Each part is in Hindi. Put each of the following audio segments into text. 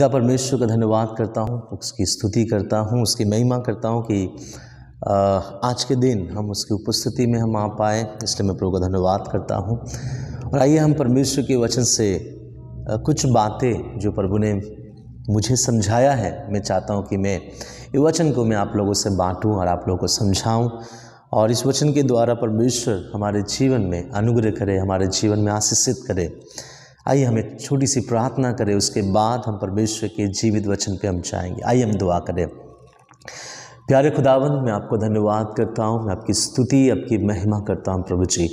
का परमेश्वर का धन्यवाद करता हूँ उसकी स्तुति करता हूँ उसकी महिमा करता हूँ कि आज के दिन हम उसकी उपस्थिति में हम आ पाए इसलिए मैं प्रभु का धन्यवाद करता हूँ और आइए हम परमेश्वर के वचन से कुछ बातें जो प्रभु ने मुझे समझाया है मैं चाहता हूँ कि मैं ये वचन को मैं आप लोगों से बाँटूँ और आप लोगों को समझाऊँ और इस वचन के द्वारा परमेश्वर हमारे जीवन में अनुग्रह करे हमारे जीवन में आशीषित करे आइए हम एक छोटी सी प्रार्थना करें उसके बाद हम परमेश्वर के जीवित वचन पे हम जाएंगे आइए हम दुआ करें प्यारे खुदावन मैं आपको धन्यवाद करता हूँ मैं आपकी स्तुति आपकी महिमा करता हूँ प्रभु जी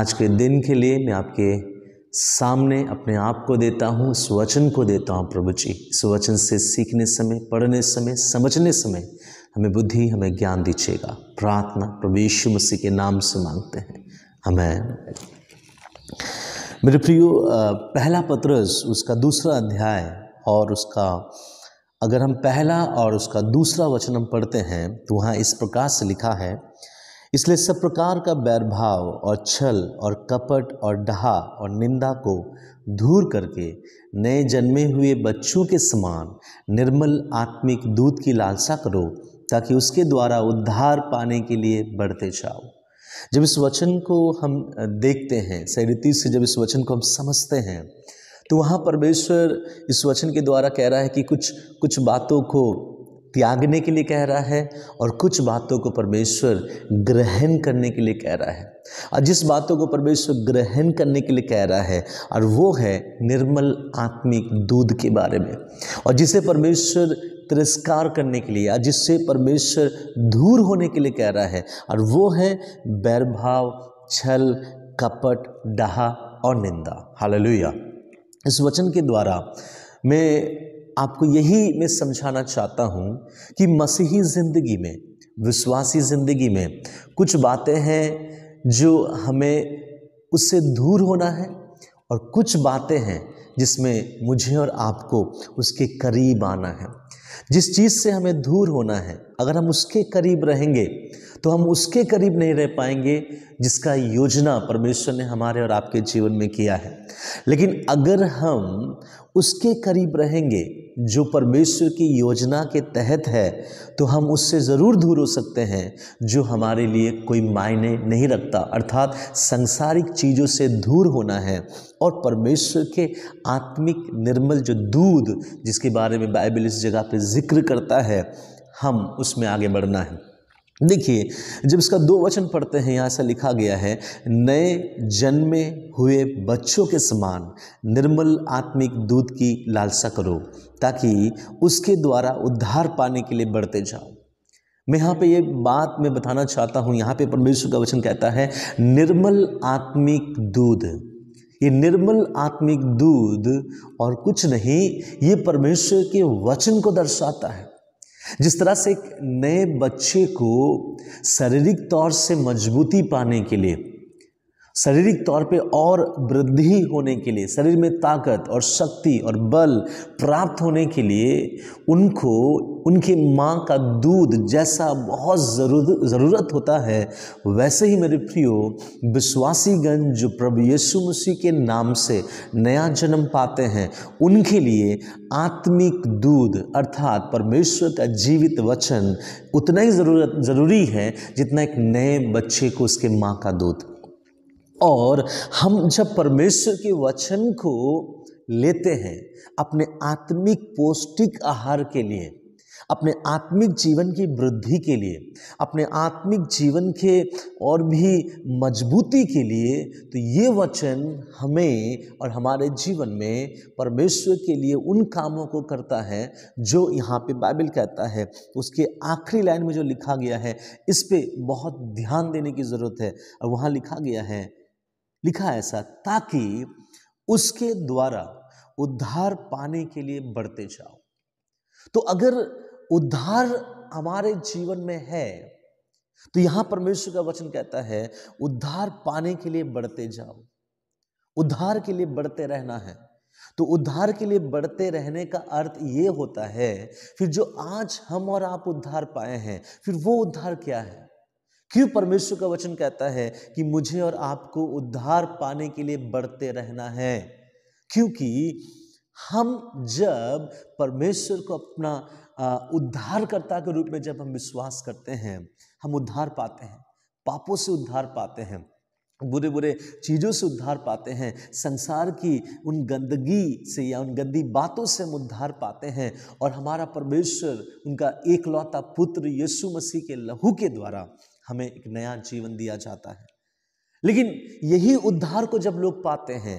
आज के दिन के लिए मैं आपके सामने अपने आप को देता हूँ इस वचन को देता हूँ प्रभु जी इस वचन से सीखने समय पढ़ने समय समझने समय हमें बुद्धि हमें ज्ञान दीजिएगा प्रार्थना प्रभु यीशु मसीह के नाम से मांगते हैं हमें मेरे प्रियो पहला पत्रस उसका दूसरा अध्याय और उसका अगर हम पहला और उसका दूसरा वचन हम पढ़ते हैं तो वहाँ इस प्रकार से लिखा है इसलिए सब प्रकार का बैरभाव और छल और कपट और डहा और निंदा को दूर करके नए जन्मे हुए बच्चों के समान निर्मल आत्मिक दूध की लालसा करो ताकि उसके द्वारा उद्धार पाने के लिए बढ़ते जाओ जब इस वचन को हम देखते हैं सही रीति से जब इस वचन को हम समझते हैं तो वहाँ परमेश्वर इस वचन के द्वारा कह रहा है कि कुछ कुछ बातों को त्यागने के लिए कह रहा है और कुछ बातों को परमेश्वर ग्रहण करने के लिए कह रहा है और जिस बातों को परमेश्वर ग्रहण करने के लिए कह रहा है और वो है निर्मल आत्मिक दूध के बारे में और जिसे परमेश्वर तिरस्कार करने के लिए जिससे परमेश्वर दूर होने के लिए कह रहा है और वो है बैरभाव छल कपट डहा और निंदा हालेलुया इस वचन के द्वारा मैं आपको यही मैं समझाना चाहता हूँ कि मसीही ज़िंदगी में विश्वासी ज़िंदगी में कुछ बातें हैं जो हमें उससे दूर होना है और कुछ बातें हैं जिसमें मुझे और आपको उसके करीब आना है जिस चीज़ से हमें दूर होना है अगर हम उसके करीब रहेंगे तो हम उसके करीब नहीं रह पाएंगे जिसका योजना परमेश्वर ने हमारे और आपके जीवन में किया है लेकिन अगर हम उसके करीब रहेंगे जो परमेश्वर की योजना के तहत है तो हम उससे ज़रूर दूर हो सकते हैं जो हमारे लिए कोई मायने नहीं रखता अर्थात संसारिक चीज़ों से दूर होना है और परमेश्वर के आत्मिक निर्मल जो दूध जिसके बारे में बाइबल इस जगह पर जिक्र करता है हम उसमें आगे बढ़ना है देखिए जब इसका दो वचन पढ़ते हैं यहाँ से लिखा गया है नए जन्मे हुए बच्चों के समान निर्मल आत्मिक दूध की लालसा करो ताकि उसके द्वारा उद्धार पाने के लिए बढ़ते जाओ मैं यहाँ पे ये बात मैं बताना चाहता हूँ यहाँ पे परमेश्वर का वचन कहता है निर्मल आत्मिक दूध ये निर्मल आत्मिक दूध और कुछ नहीं ये परमेश्वर के वचन को दर्शाता है जिस तरह से एक नए बच्चे को शारीरिक तौर से मजबूती पाने के लिए शारीरिक तौर पे और वृद्धि होने के लिए शरीर में ताकत और शक्ति और बल प्राप्त होने के लिए उनको उनके माँ का दूध जैसा बहुत ज़रूर ज़रूरत होता है वैसे ही मेरे प्रियो विश्वासीगण जो प्रभु यीशु मसीह के नाम से नया जन्म पाते हैं उनके लिए आत्मिक दूध अर्थात परमेश्वर का जीवित वचन उतना ही ज़रूरत ज़रूरी है जितना एक नए बच्चे को उसके माँ का दूध और हम जब परमेश्वर के वचन को लेते हैं अपने आत्मिक पौष्टिक आहार के लिए अपने आत्मिक जीवन की वृद्धि के लिए अपने आत्मिक जीवन के और भी मजबूती के लिए तो ये वचन हमें और हमारे जीवन में परमेश्वर के लिए उन कामों को करता है जो यहाँ पे बाइबल कहता है उसके आखिरी लाइन में जो लिखा गया है इस पर बहुत ध्यान देने की ज़रूरत है और वहाँ लिखा गया है लिखा ऐसा ताकि उसके द्वारा उद्धार पाने के लिए बढ़ते जाओ तो अगर उद्धार हमारे जीवन में है तो यहां परमेश्वर का वचन कहता है उद्धार पाने के लिए बढ़ते जाओ उद्धार के लिए बढ़ते रहना है तो उद्धार के लिए बढ़ते रहने का अर्थ ये होता है फिर जो आज हम और आप उद्धार पाए हैं फिर वो उद्धार क्या है क्यों परमेश्वर का वचन कहता है कि मुझे और आपको उद्धार पाने के लिए बढ़ते रहना है क्योंकि हम जब परमेश्वर को अपना उद्धारकर्ता के रूप में जब हम विश्वास करते हैं हम उद्धार पाते हैं पापों से उद्धार पाते हैं बुरे बुरे चीज़ों से उद्धार पाते हैं संसार की उन गंदगी से या उन गंदी बातों से हम उद्धार पाते हैं और हमारा परमेश्वर उनका एकलौता पुत्र यीशु मसीह के लहू के द्वारा हमें एक नया जीवन दिया जाता है लेकिन यही उद्धार को जब लोग पाते हैं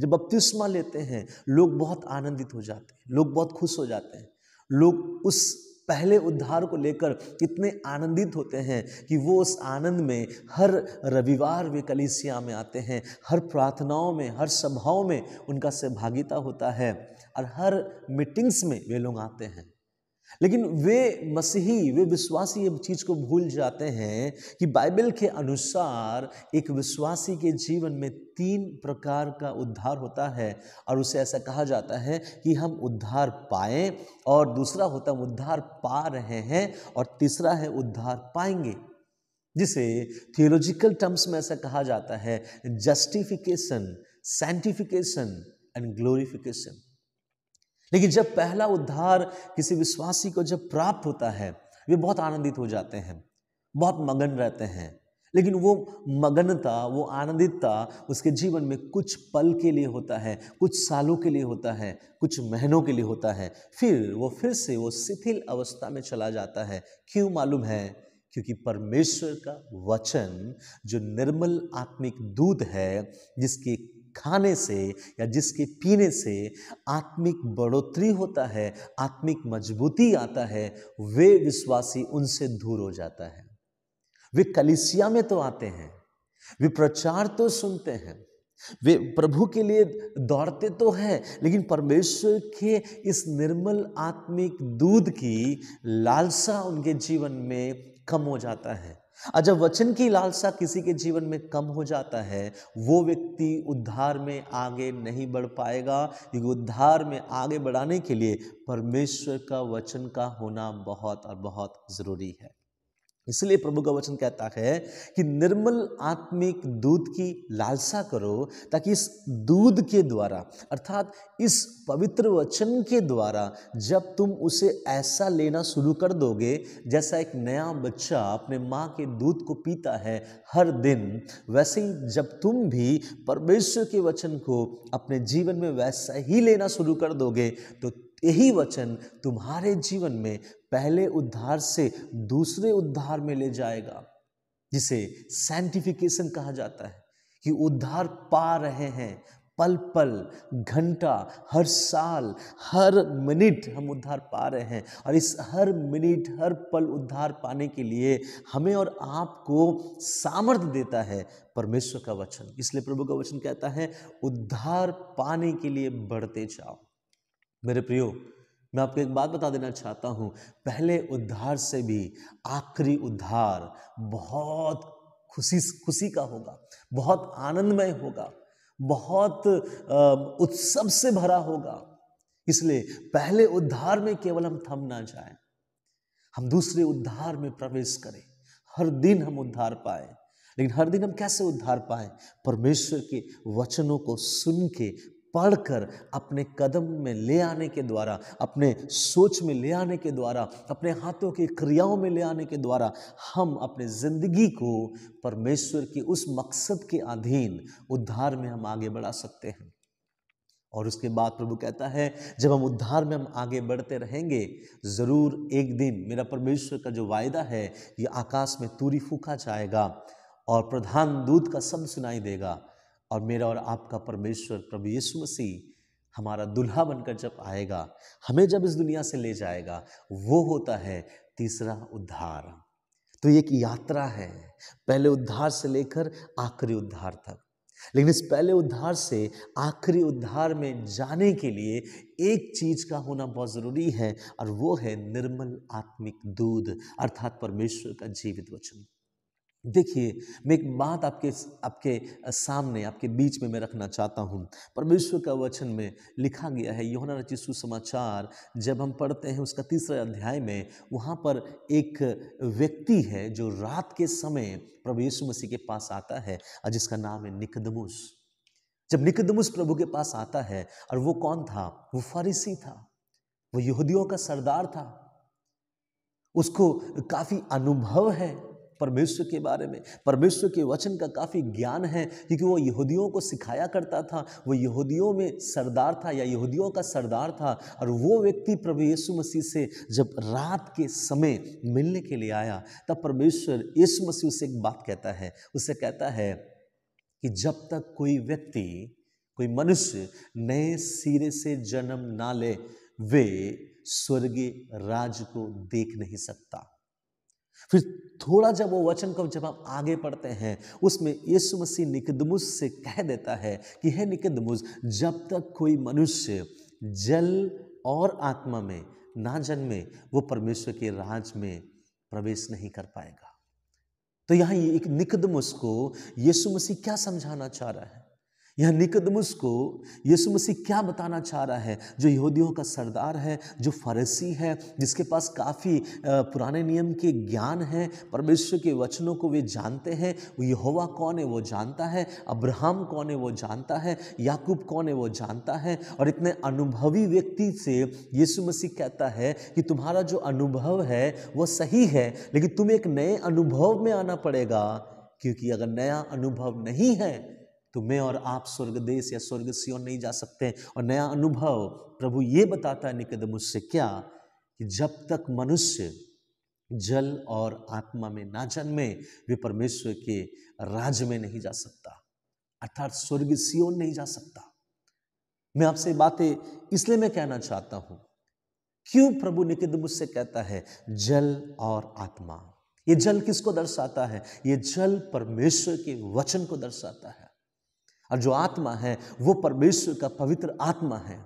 जब बपतिस्मा लेते हैं लोग बहुत आनंदित हो जाते हैं लोग बहुत खुश हो जाते हैं लोग उस पहले उद्धार को लेकर इतने आनंदित होते हैं कि वो उस आनंद में हर रविवार वे कलिसिया में आते हैं हर प्रार्थनाओं में हर सभाओं में उनका सहभागिता होता है और हर मीटिंग्स में वे लोग आते हैं लेकिन वे मसीही वे विश्वासी ये चीज़ को भूल जाते हैं कि बाइबल के अनुसार एक विश्वासी के जीवन में तीन प्रकार का उद्धार होता है और उसे ऐसा कहा जाता है कि हम उद्धार पाए और दूसरा होता हम उद्धार पा रहे हैं और तीसरा है उद्धार पाएंगे जिसे थियोलॉजिकल टर्म्स में ऐसा कहा जाता है जस्टिफिकेशन साइंटिफिकेशन एंड ग्लोरिफिकेशन लेकिन जब पहला उद्धार किसी विश्वासी को जब प्राप्त होता है वे बहुत आनंदित हो जाते हैं बहुत मगन रहते हैं लेकिन वो मगनता वो आनंदितता उसके जीवन में कुछ पल के लिए होता है कुछ सालों के लिए होता है कुछ महीनों के लिए होता है फिर वो फिर से वो शिथिल अवस्था में चला जाता है क्यों मालूम है क्योंकि परमेश्वर का वचन जो निर्मल आत्मिक दूध है जिसके खाने से या जिसके पीने से आत्मिक बढ़ोतरी होता है आत्मिक मजबूती आता है वे विश्वासी उनसे दूर हो जाता है वे कलिसिया में तो आते हैं वे प्रचार तो सुनते हैं वे प्रभु के लिए दौड़ते तो हैं लेकिन परमेश्वर के इस निर्मल आत्मिक दूध की लालसा उनके जीवन में कम हो जाता है और जब वचन की लालसा किसी के जीवन में कम हो जाता है वो व्यक्ति उद्धार में आगे नहीं बढ़ पाएगा क्योंकि उद्धार में आगे बढ़ाने के लिए परमेश्वर का वचन का होना बहुत और बहुत ज़रूरी है इसलिए प्रभु का वचन कहता है कि निर्मल आत्मिक दूध की लालसा करो ताकि इस दूध के द्वारा अर्थात इस पवित्र वचन के द्वारा जब तुम उसे ऐसा लेना शुरू कर दोगे जैसा एक नया बच्चा अपने माँ के दूध को पीता है हर दिन वैसे ही जब तुम भी परमेश्वर के वचन को अपने जीवन में वैसा ही लेना शुरू कर दोगे तो यही वचन तुम्हारे जीवन में पहले उद्धार से दूसरे उद्धार में ले जाएगा जिसे साइंटिफिकेशन कहा जाता है कि उद्धार पा रहे हैं पल पल घंटा हर साल हर मिनट हम उद्धार पा रहे हैं और इस हर मिनट हर पल उद्धार पाने के लिए हमें और आपको सामर्थ्य देता है परमेश्वर का वचन इसलिए प्रभु का वचन कहता है उद्धार पाने के लिए बढ़ते जाओ मेरे प्रियो मैं आपको एक बात बता देना चाहता हूँ पहले उद्धार से भी आखिरी उद्धार बहुत खुशी खुशी का होगा बहुत आनंदमय होगा बहुत उत्सव से भरा होगा इसलिए पहले उद्धार में केवल हम थम ना जाए हम दूसरे उद्धार में प्रवेश करें हर दिन हम उद्धार पाए लेकिन हर दिन हम कैसे उद्धार पाए परमेश्वर के वचनों को सुन के पढ़कर अपने कदम में ले आने के द्वारा अपने सोच में ले आने के द्वारा अपने हाथों की क्रियाओं में ले आने के द्वारा हम अपने ज़िंदगी को परमेश्वर के उस मकसद के अधीन उद्धार में हम आगे बढ़ा सकते हैं और उसके बाद प्रभु कहता है जब हम उद्धार में हम आगे बढ़ते रहेंगे ज़रूर एक दिन मेरा परमेश्वर का जो वायदा है ये आकाश में तूरी फूका जाएगा और प्रधान दूत का शब्द सुनाई देगा और मेरा और आपका परमेश्वर प्रभु यीशु मसीह हमारा दुल्हा बनकर जब आएगा हमें जब इस दुनिया से ले जाएगा वो होता है तीसरा उद्धार तो एक यात्रा है पहले उद्धार से लेकर आखिरी उद्धार तक लेकिन इस पहले उद्धार से आखिरी उद्धार में जाने के लिए एक चीज का होना बहुत ज़रूरी है और वो है निर्मल आत्मिक दूध अर्थात परमेश्वर का जीवित वचन देखिए मैं एक बात आपके आपके सामने आपके बीच में मैं रखना चाहता हूँ परमेश्वर का वचन में लिखा गया है योना रचि सुसमाचार जब हम पढ़ते हैं उसका तीसरा अध्याय में वहाँ पर एक व्यक्ति है जो रात के समय प्रभु यीशु मसीह के पास आता है और जिसका नाम है निकदमुस जब निकदमुस प्रभु के पास आता है और वो कौन था वो फारिसी था वो यहूदियों का सरदार था उसको काफ़ी अनुभव है परमेश्वर के बारे में परमेश्वर के वचन का काफ़ी ज्ञान है क्योंकि वो यहूदियों को सिखाया करता था वो यहूदियों में सरदार था या यहूदियों का सरदार था और वो व्यक्ति प्रभु यीशु मसीह से जब रात के समय मिलने के लिए आया तब परमेश्वर यीशु मसीह उसे एक बात कहता है उसे कहता है कि जब तक कोई व्यक्ति कोई मनुष्य नए सिरे से जन्म ना ले वे स्वर्गीय राज को देख नहीं सकता फिर थोड़ा जब वो वचन को जब आप आगे पढ़ते हैं उसमें यीशु मसीह निकदमुस से कह देता है कि हे निकदमुस जब तक कोई मनुष्य जल और आत्मा में ना जन्मे वो परमेश्वर के राज में प्रवेश नहीं कर पाएगा तो यहाँ एक निकदमुस को यीशु मसीह क्या समझाना चाह रहा है यहाँ निकदमुस को यीशु मसीह क्या बताना चाह रहा है जो यहूदियों का सरदार है जो फरसी है जिसके पास काफ़ी पुराने नियम के ज्ञान है परमेश्वर के वचनों को वे जानते हैं वो यहोवा कौन है वो जानता है अब्राहम कौन है वो जानता है याकूब कौन है वो जानता है और इतने अनुभवी व्यक्ति से यीशु मसीह कहता है कि तुम्हारा जो अनुभव है वह सही है लेकिन तुम एक नए अनुभव में आना पड़ेगा क्योंकि अगर नया अनुभव नहीं है तो मैं और आप स्वर्ग देश या स्वर्ग सियोन नहीं जा सकते और नया अनुभव प्रभु ये बताता है निकद मुझसे क्या कि जब तक मनुष्य जल और आत्मा में ना जन्मे वे परमेश्वर के राज्य में नहीं जा सकता अर्थात स्वर्ग सियोन नहीं जा सकता मैं आपसे बातें इसलिए मैं कहना चाहता हूं क्यों प्रभु निकिद मुझसे कहता है जल और आत्मा ये जल किसको दर्शाता है ये जल परमेश्वर के वचन को दर्शाता है और जो आत्मा है वो परमेश्वर का पवित्र आत्मा है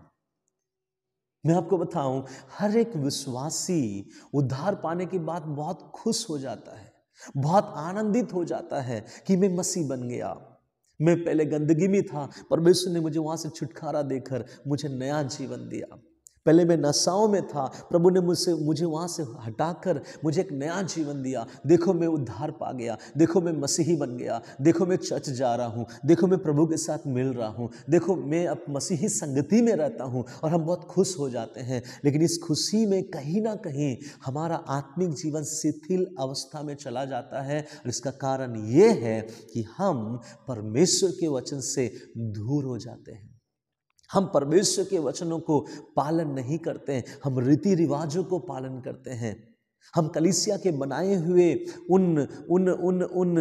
मैं आपको बताऊं हर एक विश्वासी उद्धार पाने के बाद बहुत खुश हो जाता है बहुत आनंदित हो जाता है कि मैं मसीह बन गया मैं पहले गंदगी में था परमेश्वर ने मुझे वहां से छुटकारा देकर मुझे नया जीवन दिया पहले मैं नशाओं में था प्रभु ने मुझसे मुझे वहाँ से हटाकर मुझे एक नया जीवन दिया देखो मैं उद्धार पा गया देखो मैं मसीही बन गया देखो मैं चर्च जा रहा हूँ देखो मैं प्रभु के साथ मिल रहा हूँ देखो मैं अब मसीही संगति में रहता हूँ और हम बहुत खुश हो जाते हैं लेकिन इस खुशी में कहीं ना कहीं हमारा आत्मिक जीवन शिथिल अवस्था में चला जाता है और इसका कारण ये है कि हम परमेश्वर के वचन से दूर हो जाते हैं हम परमेश्वर के वचनों को पालन नहीं करते हैं हम रीति रिवाजों को पालन करते हैं हम कलिसिया के बनाए हुए उन उन उन उन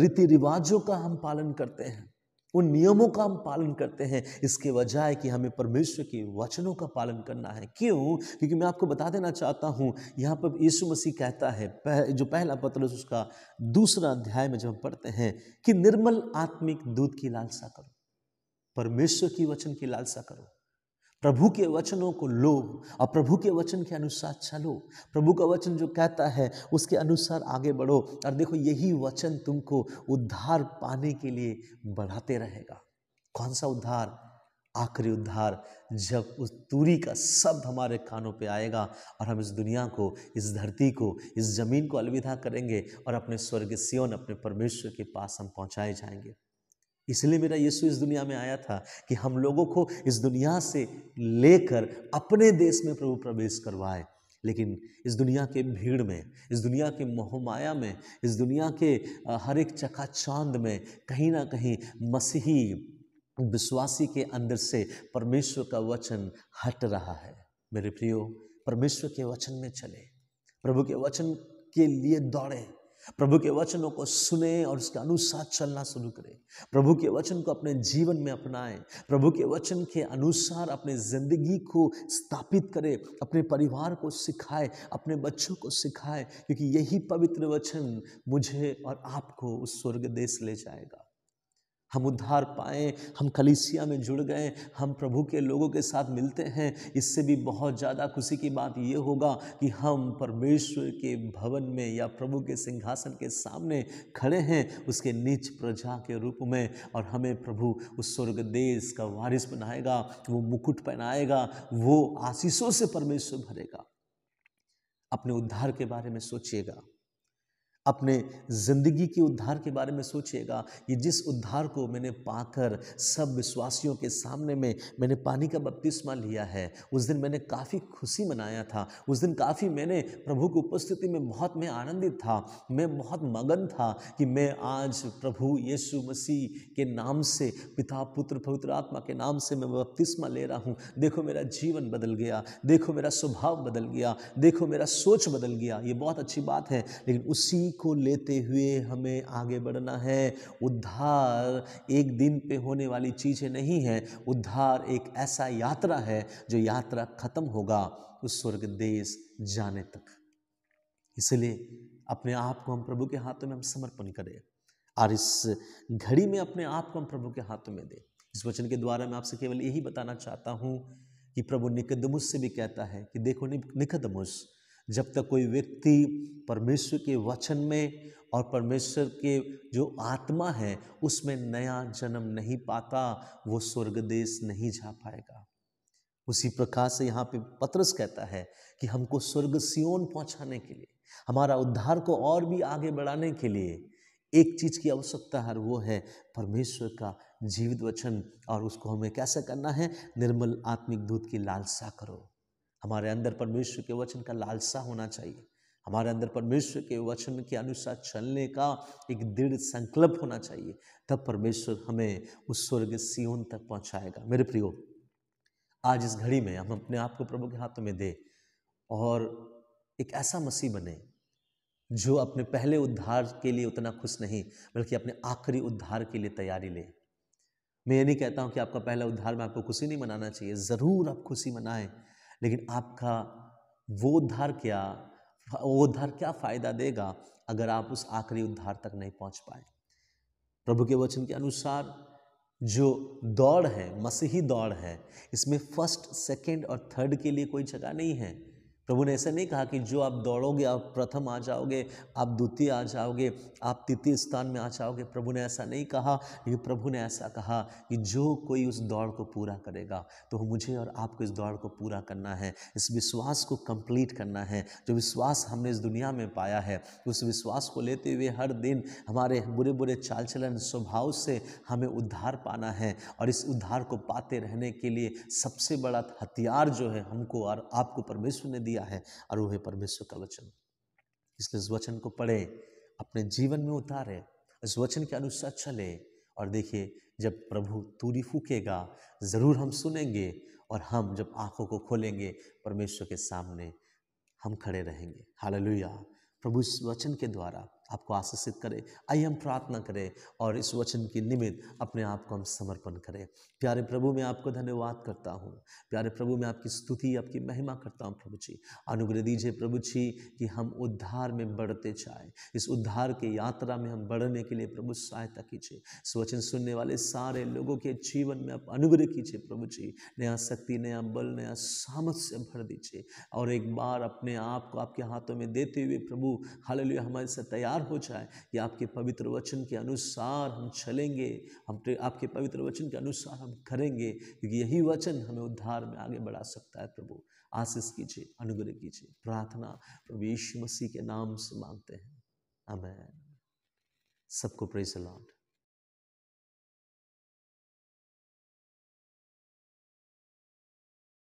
रीति रिवाजों का हम पालन करते हैं उन नियमों का हम पालन करते हैं इसके बजाय कि हमें परमेश्वर के वचनों का पालन करना है क्यों क्योंकि मैं आपको बता देना चाहता हूँ यहाँ पर यीशु मसीह कहता है पह, जो पहला पत्र उसका दूसरा अध्याय में जब हम पढ़ते हैं कि निर्मल आत्मिक दूध की लालसा करो परमेश्वर की वचन की लालसा करो प्रभु के वचनों को लो और प्रभु के वचन के अनुसार चलो प्रभु का वचन जो कहता है उसके अनुसार आगे बढ़ो और देखो यही वचन तुमको उद्धार पाने के लिए बढ़ाते रहेगा कौन सा उद्धार आखिरी उद्धार जब उस तूरी का शब्द हमारे कानों पे आएगा और हम इस दुनिया को इस धरती को इस ज़मीन को अलविदा करेंगे और अपने स्वर्ग सियोन अपने परमेश्वर के पास हम पहुँचाए जाएंगे इसलिए मेरा यीशु इस दुनिया में आया था कि हम लोगों को इस दुनिया से लेकर अपने देश में प्रभु प्रवेश करवाए लेकिन इस दुनिया के भीड़ में इस दुनिया के मोहमाया में इस दुनिया के हर एक चकाचांद में कहीं ना कहीं मसीही विश्वासी के अंदर से परमेश्वर का वचन हट रहा है मेरे प्रियो परमेश्वर के वचन में चले प्रभु के वचन के लिए दौड़े प्रभु के वचनों को सुने और उसके अनुसार चलना शुरू करें प्रभु के वचन को अपने जीवन में अपनाएं प्रभु के वचन के अनुसार अपने ज़िंदगी को स्थापित करें अपने परिवार को सिखाए अपने बच्चों को सिखाए क्योंकि यही पवित्र वचन मुझे और आपको उस स्वर्ग देश ले जाएगा हम उद्धार पाएँ हम कलीसिया में जुड़ गए हम प्रभु के लोगों के साथ मिलते हैं इससे भी बहुत ज़्यादा खुशी की बात ये होगा कि हम परमेश्वर के भवन में या प्रभु के सिंहासन के सामने खड़े हैं उसके नीच प्रजा के रूप में और हमें प्रभु उस स्वर्ग देश का वारिस बनाएगा वो मुकुट पहनाएगा वो आशीषों से परमेश्वर भरेगा अपने उद्धार के बारे में सोचिएगा अपने ज़िंदगी के उद्धार के बारे में सोचिएगा कि जिस उद्धार को मैंने पाकर सब विश्वासियों के सामने में मैंने पानी का बपतिस्मा लिया है उस दिन मैंने काफ़ी खुशी मनाया था उस दिन काफ़ी मैंने प्रभु की उपस्थिति में बहुत मैं आनंदित था मैं बहुत मगन था कि मैं आज प्रभु यीशु मसीह के नाम से पिता पुत्र पवित्र आत्मा के नाम से मैं बपतिस्मा ले रहा हूँ देखो मेरा जीवन बदल गया देखो मेरा स्वभाव बदल गया देखो मेरा सोच बदल गया ये बहुत अच्छी बात है लेकिन उसी को लेते हुए हमें आगे बढ़ना है उद्धार एक दिन पे होने वाली चीज़ें नहीं है उद्धार एक ऐसा यात्रा है जो यात्रा ख़त्म होगा उस स्वर्ग देश जाने तक इसलिए अपने आप को हम प्रभु के हाथों में हम समर्पण करें और इस घड़ी में अपने आप को हम प्रभु के हाथों में दें इस वचन के द्वारा मैं आपसे केवल यही बताना चाहता हूँ कि प्रभु निकदमुस से भी कहता है कि देखो निकदमुस जब तक कोई व्यक्ति परमेश्वर के वचन में और परमेश्वर के जो आत्मा है उसमें नया जन्म नहीं पाता वो स्वर्ग देश नहीं जा पाएगा उसी प्रकार से यहाँ पे पत्रस कहता है कि हमको स्वर्ग सियोन पहुँचाने के लिए हमारा उद्धार को और भी आगे बढ़ाने के लिए एक चीज़ की आवश्यकता है वो है परमेश्वर का जीवित वचन और उसको हमें कैसे करना है निर्मल आत्मिक दूध की लालसा करो हमारे अंदर परमेश्वर के वचन का लालसा होना चाहिए हमारे अंदर परमेश्वर के वचन के अनुसार चलने का एक दृढ़ संकल्प होना चाहिए तब परमेश्वर हमें उस स्वर्ग सीओन तक पहुंचाएगा मेरे प्रियो आज इस घड़ी में हम अपने आप को प्रभु के हाथों में दे और एक ऐसा मसीह बने जो अपने पहले उद्धार के लिए उतना खुश नहीं बल्कि अपने आखिरी उद्धार के लिए तैयारी ले मैं ये नहीं कहता हूँ कि आपका पहला उद्धार में आपको खुशी नहीं मनाना चाहिए ज़रूर आप खुशी मनाएं लेकिन आपका वो उद्धार क्या वो उद्धार क्या फ़ायदा देगा अगर आप उस आखिरी उद्धार तक नहीं पहुंच पाए प्रभु के वचन के अनुसार जो दौड़ है मसीही दौड़ है इसमें फर्स्ट सेकंड और थर्ड के लिए कोई जगह नहीं है प्रभु ने ऐसे नहीं कहा कि जो आप दौड़ोगे आप प्रथम आ जाओगे आप द्वितीय आ जाओगे आप तृतीय स्थान में आ जाओगे प्रभु ने ऐसा नहीं कहा लेकिन प्रभु ने ऐसा कहा कि जो कोई उस दौड़ को पूरा करेगा तो मुझे और आपको इस दौड़ को पूरा करना है इस विश्वास को कंप्लीट करना है जो विश्वास हमने इस दुनिया में पाया है उस विश्वास को लेते हुए हर दिन हमारे बुरे बुरे चाल चलन स्वभाव से हमें उद्धार पाना है और इस उद्धार को पाते रहने के लिए सबसे बड़ा हथियार जो है हमको और आपको परमेश्वर ने दिया दिया है अरूह परमेश्वर का वचन इसलिए इस वचन को पढ़े अपने जीवन में उतारे इस वचन के अनुसार चले और देखिए जब प्रभु तूरी फूकेगा ज़रूर हम सुनेंगे और हम जब आंखों को खोलेंगे परमेश्वर के सामने हम खड़े रहेंगे हाल प्रभु इस वचन के द्वारा आपको आशीषित करे आइए हम प्रार्थना करें और इस वचन की निमित्त अपने आप को हम समर्पण करें प्यारे प्रभु मैं आपको धन्यवाद करता हूँ प्यारे प्रभु मैं आपकी स्तुति आपकी महिमा करता हूँ प्रभु जी अनुग्रह दीजिए प्रभु जी कि हम उद्धार में बढ़ते जाए इस उद्धार के यात्रा में हम बढ़ने के लिए प्रभु सहायता कीजिए इस वचन सुनने वाले सारे लोगों के जीवन में आप अनुग्रह कीजिए प्रभु जी नया शक्ति नया बल नया सामर्थ्य भर दीजिए और एक बार अपने आप को आपके हाथों में देते हुए प्रभु हाल हमारे से तैयार हो जाए कि आपके पवित्र वचन के अनुसार हम चलेंगे हम आपके पवित्र वचन के अनुसार हम करेंगे क्योंकि यही वचन हमें उद्धार में आगे बढ़ा सकता है प्रभु आशीष कीजिए अनुग्रह कीजिए प्रार्थना प्रभु यीशु मसीह के नाम से मांगते हैं हमें सबको प्रेस लॉर्ड